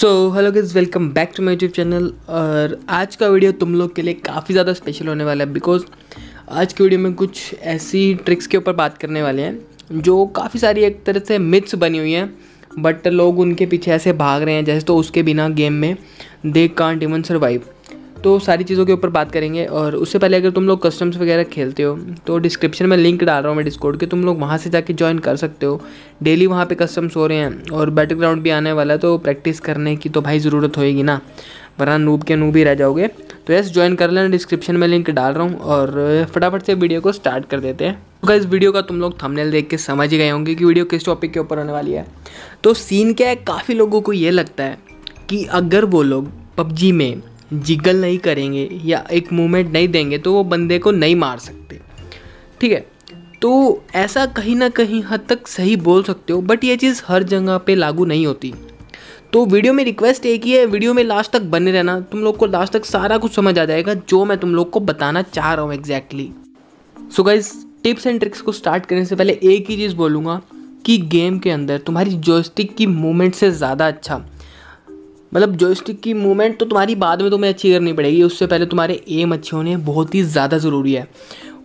so hello guys welcome back to my YouTube channel और आज का वीडियो तुम लोग के लिए काफ़ी ज़्यादा स्पेशल होने वाला है बिकॉज आज के वीडियो में कुछ ऐसी ट्रिक्स के ऊपर बात करने वाले हैं जो काफ़ी सारी एक तरह से मिथ्स बनी हुई हैं बट लोग उनके पीछे ऐसे भाग रहे हैं जैसे तो उसके बिना गेम में दे कांट इवन सर्वाइव तो सारी चीज़ों के ऊपर बात करेंगे और उससे पहले अगर तुम लोग कस्टम्स वगैरह खेलते हो तो डिस्क्रिप्शन में लिंक डाल रहा हूँ मैं डिस्कोड के तुम लोग वहाँ से जाके ज्वाइन कर सकते हो डेली वहाँ पे कस्टम्स हो रहे हैं और बैटल ग्राउंड भी आने वाला है तो प्रैक्टिस करने की तो भाई ज़रूरत होएगी ना वरना नूब के नूब ही रह जाओगे तो यस ज्वाइन कर लेना डिस्क्रिप्शन में लिंक डाल रहा हूँ और फटाफट से वीडियो को स्टार्ट कर देते हैं तो इस वीडियो का तुम लोग थंबनेल देख के समझ ही गए होंगे कि वीडियो किस टॉपिक के ऊपर होने वाली है तो सीन क्या है काफ़ी लोगों को ये लगता है कि अगर वो लोग पबजी में जिगल नहीं करेंगे या एक मूवमेंट नहीं देंगे तो वो बंदे को नहीं मार सकते ठीक है तो ऐसा कहीं ना कहीं हद तक सही बोल सकते हो बट ये चीज़ हर जगह पे लागू नहीं होती तो वीडियो में रिक्वेस्ट एक ही है वीडियो में लास्ट तक बने रहना तुम लोग को लास्ट तक सारा कुछ समझ आ जाएगा जो मैं तुम लोग को बताना चाह रहा हूँ exactly so guys tips and tricks को स्टार्ट करने से पहले एक ही चीज़ बोलूँगा कि गेम के अंदर तुम्हारी जॉयस्टिक की मूवमेंट से ज़्यादा अच्छा मतलब जॉयस्टिक की मूवमेंट तो तुम्हारी बाद में तुम्हें अच्छी करनी पड़ेगी उससे पहले तुम्हारे एम अच्छे होने बहुत ही ज़्यादा ज़रूरी है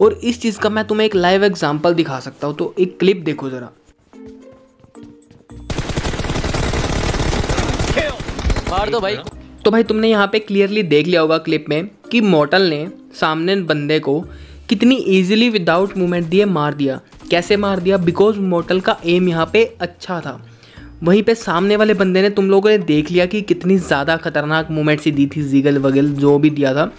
और इस चीज़ का मैं तुम्हें एक लाइव एग्जाम्पल दिखा सकता हूँ तो एक क्लिप देखो ज़रा मार दो भाई तो भाई तुमने यहाँ पे क्लियरली देख लिया होगा क्लिप में कि मोटल ने सामने बंदे को कितनी ईजिली विदाउट मूवमेंट दिए मार दिया कैसे मार दिया बिकॉज मोटल का एम यहाँ पे अच्छा था वहीं पे सामने वाले बंदे ने तुम लोगों ने देख लिया कि कितनी ज़्यादा खतरनाक मूवमेंट सी दी थी जीगल वगैरह जो भी दिया था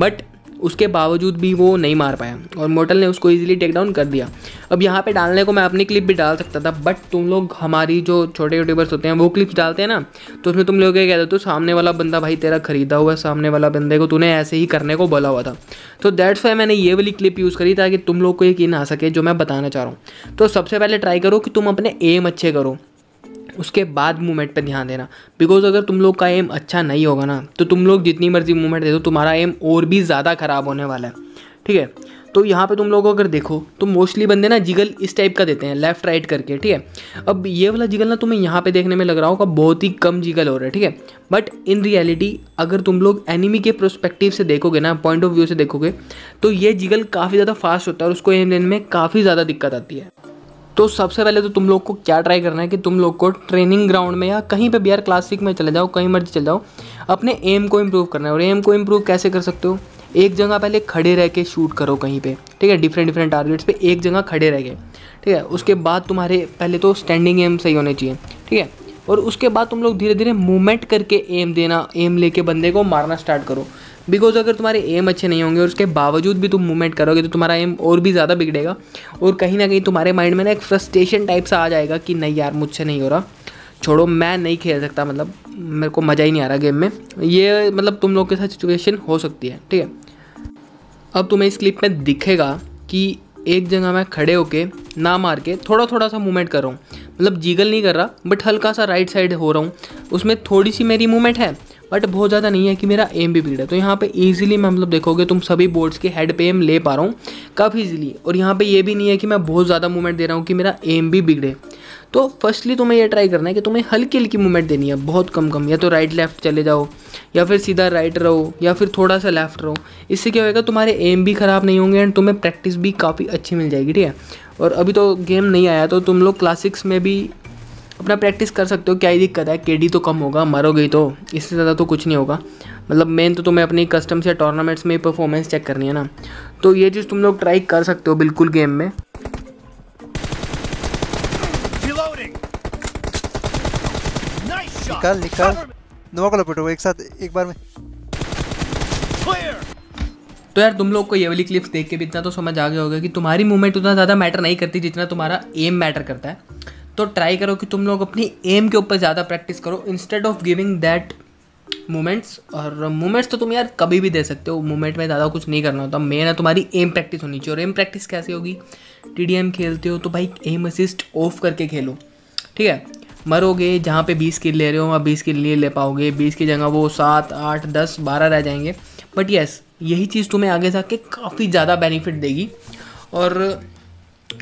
बट उसके बावजूद भी वो नहीं मार पाया और मोटल ने उसको ईजिली टेक डाउन कर दिया अब यहाँ पे डालने को मैं अपनी क्लिप भी डाल सकता था बट तुम लोग हमारी जो छोटे यूट्यूबर्स होते हैं वो क्लिप्स डालते हैं ना तो उसमें तुम लोग ये कहते हो तो सामने वाला बंदा भाई तेरा खरीदा हुआ सामने वाला बंदे को तूने ऐसे ही करने को बोला हुआ था तो दैट्स वाई मैंने ये वाली क्लिप यूज़ करी ताकि तुम लोग को यकीन आ सके जो मैं बताना चाह रहा हूँ तो सबसे पहले ट्राई करो कि तुम अपने एम अच्छे करो उसके बाद मूवमेंट पर ध्यान देना बिकॉज अगर तुम लोग का एम अच्छा नहीं होगा ना तो तुम लोग जितनी मर्जी मूवमेंट दे दो तुम्हारा एम और भी ज़्यादा ख़राब होने वाला है ठीक है तो यहाँ पे तुम लोग अगर देखो तो मोस्टली बंदे ना जिगल इस टाइप का देते हैं लेफ्ट राइट करके ठीक है अब ये वाला जिगल ना तुम्हें यहाँ पे देखने में लग रहा होगा बहुत ही कम जिगल हो रहा है ठीक है बट इन रियलिटी अगर तुम लोग एनिमी के प्रोस्पेक्टिव से देखोगे ना पॉइंट ऑफ व्यू से देखोगे तो ये जिगल काफ़ी ज़्यादा फास्ट होता है और उसको एम लेने में काफ़ी ज़्यादा दिक्कत आती है तो सबसे पहले तो तुम लोग को क्या ट्राई करना है कि तुम लोग को ट्रेनिंग ग्राउंड में या कहीं पर भी यार क्लासिक में चले जाओ कहीं मर्जी चले जाओ अपने एम को इम्प्रूव करना है और एम को इम्प्रूव कैसे कर सकते हो एक जगह पहले खड़े रह के शूट करो कहीं पे ठीक है डिफरेंट डिफरेंट टारगेट्स पे एक जगह खड़े रह के ठीक है उसके बाद तुम्हारे पहले तो स्टैंडिंग एम सही होने चाहिए ठीक है और उसके बाद तुम लोग धीरे धीरे मूवमेंट करके एम देना एम लेके बंदे को मारना स्टार्ट करो बिकॉज अगर तुम्हारे एम अच्छे नहीं होंगे और उसके बावजूद भी तुम मूवमेंट करोगे तो तुम्हारा एम और भी ज़्यादा बिगड़ेगा और कहीं ना कहीं तुम्हारे माइंड में ना एक फ्रस्ट्रेशन टाइप सा आ जाएगा कि नहीं यार मुझसे नहीं हो रहा छोड़ो मैं नहीं खेल सकता मतलब मेरे को मज़ा ही नहीं आ रहा गेम में ये मतलब तुम लोग के साथ सिचुएशन हो सकती है ठीक है अब तुम्हें इस क्लिप में दिखेगा कि एक जगह मैं खड़े होके ना मार के थोड़ा थोड़ा सा मूवमेंट कर रहा हूँ मतलब जीगल नहीं कर रहा बट हल्का सा राइट साइड हो रहा हूँ उसमें थोड़ी सी मेरी मूवमेंट है बट बहुत ज़्यादा नहीं है कि मेरा एम भी बिगड़ा तो यहाँ पे ईजिली मैं मतलब देखोगे तुम सभी बोर्ड्स के हेड पे एम ले पा रहा हूँ काफ़ी ईजिली और यहाँ पे ये भी नहीं है कि मैं बहुत ज़्यादा मूवमेंट दे रहा हूँ कि मेरा एम भी बिगड़े तो फर्स्टली तुम्हें यह ट्राई करना है कि तुम्हें हल्की हल्की मूवमेंट देनी है बहुत कम कम या तो राइट लेफ्ट चले जाओ या फिर सीधा राइट रहो या फिर थोड़ा सा लेफ्ट रहो इससे क्या होगा तुम्हारे एम भी ख़राब नहीं होंगे एंड तुम्हें प्रैक्टिस भी काफ़ी अच्छी मिल जाएगी ठीक है और अभी तो गेम नहीं आया तो तुम लोग क्लासिक्स में भी अपना प्रैक्टिस कर सकते हो क्या ही दिक्कत है के तो कम होगा मरोगे तो इससे ज़्यादा तो कुछ नहीं होगा मतलब मेन तो तुम्हें अपनी कस्टम्स या टूर्नामेंट्स में परफॉर्मेंस चेक करनी है ना तो ये चीज़ तुम लोग ट्राई कर सकते हो बिल्कुल गेम में निकाल निकाल दोनों को लपेटो एक साथ एक बार में तो यार तुम लोग को ये वाली क्लिप्स देख के भी इतना तो समझ आ गया होगा कि तुम्हारी मूवमेंट उतना ज़्यादा मैटर नहीं करती जितना तुम्हारा एम मैटर करता है तो ट्राई करो कि तुम लोग अपनी एम के ऊपर ज़्यादा प्रैक्टिस करो instead of giving that moments और मूवमेंट्स तो तुम यार कभी भी दे सकते हो मूवमेंट में ज़्यादा कुछ नहीं करना होता मेन है तुम्हारी एम प्रैक्टिस होनी चाहिए और एम प्रैक्टिस कैसे होगी टी खेलते हो तो भाई एम असिस्ट ऑफ करके खेलो ठीक है मरोगे जहाँ पे बीस किल ले रहे हो वहाँ बीस किल नहीं ले पाओगे बीस की जगह वो सात आठ दस बारह रह जाएंगे बट यस यही चीज़ तुम्हें आगे जाके काफ़ी ज़्यादा बेनिफिट देगी और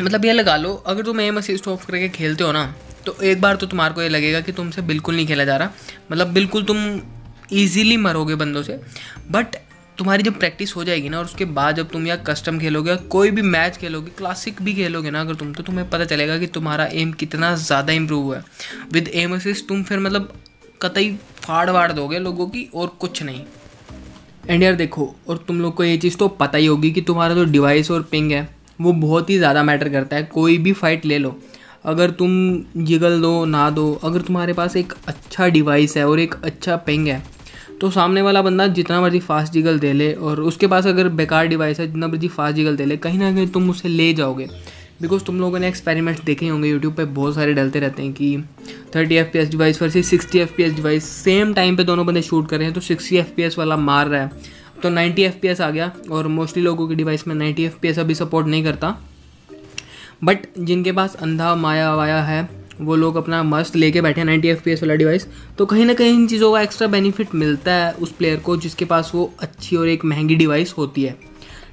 मतलब ये लगा लो अगर तुम एम असिस्ट ऑफ करके खेलते हो ना तो एक बार तो तुम्हारे को ये लगेगा कि तुमसे बिल्कुल नहीं खेला जा रहा मतलब बिल्कुल तुम ईजीली मरोगे बंदों से बट तुम्हारी जब प्रैक्टिस हो जाएगी ना और उसके बाद जब तुम या कस्टम खेलोगे या कोई भी मैच खेलोगे क्लासिक भी खेलोगे ना अगर तुम तो तुम्हें पता चलेगा कि तुम्हारा एम कितना ज़्यादा इम्प्रूव हुआ है विद एम असिस्ट तुम फिर मतलब कतई फाड़ वाड़ दोगे लोगों की और कुछ नहीं एंड यार देखो और तुम लोग को ये चीज़ तो पता ही होगी कि तुम्हारा जो तो डिवाइस और पिंग है वो बहुत ही ज़्यादा मैटर करता है कोई भी फाइट ले लो अगर तुम जिगल दो ना दो अगर तुम्हारे पास एक अच्छा डिवाइस है और एक अच्छा पेंग है तो सामने वाला बंदा जितना मर्जी फास्ट जिगल दे ले और उसके पास अगर बेकार डिवाइस है जितना मर्जी फास्ट जिगल दे ले कहीं ना कहीं तुम उसे ले जाओगे बिकॉज तुम लोगों ने एक्सपेरिमेंट्स देखे होंगे यूट्यूब पे बहुत सारे डलते रहते हैं कि thirty F P S device versus sixty F P S device same time पे दोनों बंदे शूट कर रहे हैं तो सिक्सटी एफ पी एस वाला मार रहा है तो 90 एफ आ गया और मोस्टली लोगों के डिवाइस में 90 एफ अभी सपोर्ट नहीं करता बट जिनके पास अंधा माया वाया है वो लोग अपना मस्त लेके बैठे हैं 90 एफ वाला डिवाइस तो कहीं ना कहीं इन चीज़ों का एक्स्ट्रा बेनिफिट मिलता है उस प्लेयर को जिसके पास वो अच्छी और एक महंगी डिवाइस होती है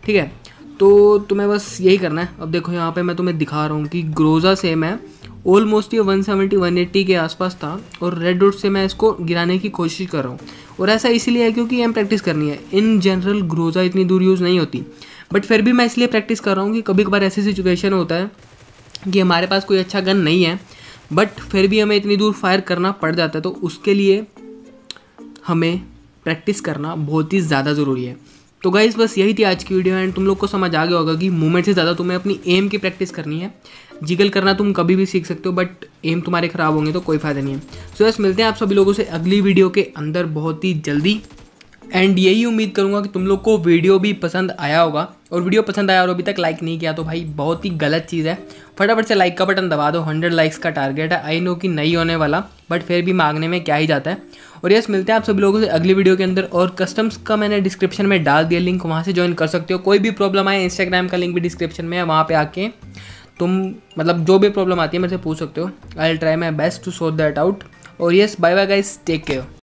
ठीक है तो तुम्हें बस यही करना है अब देखो यहाँ पे मैं तुम्हें दिखा रहा हूँ कि ग्रोज़ा सेम है ऑलमोस्ट ये 170 180 के आसपास था और रेड डॉट से मैं इसको गिराने की कोशिश कर रहा हूँ और ऐसा इसीलिए है क्योंकि एम प्रैक्टिस करनी है इन जनरल ग्रोजा इतनी दूर यूज़ नहीं होती बट फिर भी मैं इसलिए प्रैक्टिस कर रहा हूँ कि कभी कभार ऐसी सिचुएशन होता है कि हमारे पास कोई अच्छा गन नहीं है बट फिर भी हमें इतनी दूर फायर करना पड़ जाता है तो उसके लिए हमें प्रैक्टिस करना बहुत ही ज़्यादा ज़रूरी है तो गाइज़ बस यही थी आज की वीडियो एंड तुम लोग को समझ आ गया होगा कि मूवमेंट से ज़्यादा तुम्हें अपनी एम की प्रैक्टिस करनी है जिगल करना तुम कभी भी सीख सकते हो बट एम तुम्हारे ख़राब होंगे तो कोई फ़ायदा नहीं है सो so, यस मिलते हैं आप सभी लोगों से अगली वीडियो के अंदर बहुत ही जल्दी एंड यही उम्मीद करूँगा कि तुम लोग को वीडियो भी पसंद आया होगा और वीडियो पसंद आया और अभी तक लाइक नहीं किया तो भाई बहुत ही गलत चीज़ है फटाफट से लाइक का बटन दबा दो हंड्रेड लाइक्स का टारगेट है आई नो कि नहीं होने वाला बट फिर भी मांगने में क्या ही जाता है और यस मिलते हैं आप सभी लोगों से अगली वीडियो के अंदर और कस्टम्स का मैंने डिस्क्रिप्शन में डाल दिया लिंक वहाँ से ज्वाइन कर सकते हो कोई भी प्रॉब्लम आए इंस्टाग्राम का लिंक भी डिस्क्रिप्शन में है वहाँ पर आके तुम मतलब जो भी प्रॉब्लम आती है मेरे से पूछ सकते हो I try my best to सो दैट आउट और yes bye bye guys take care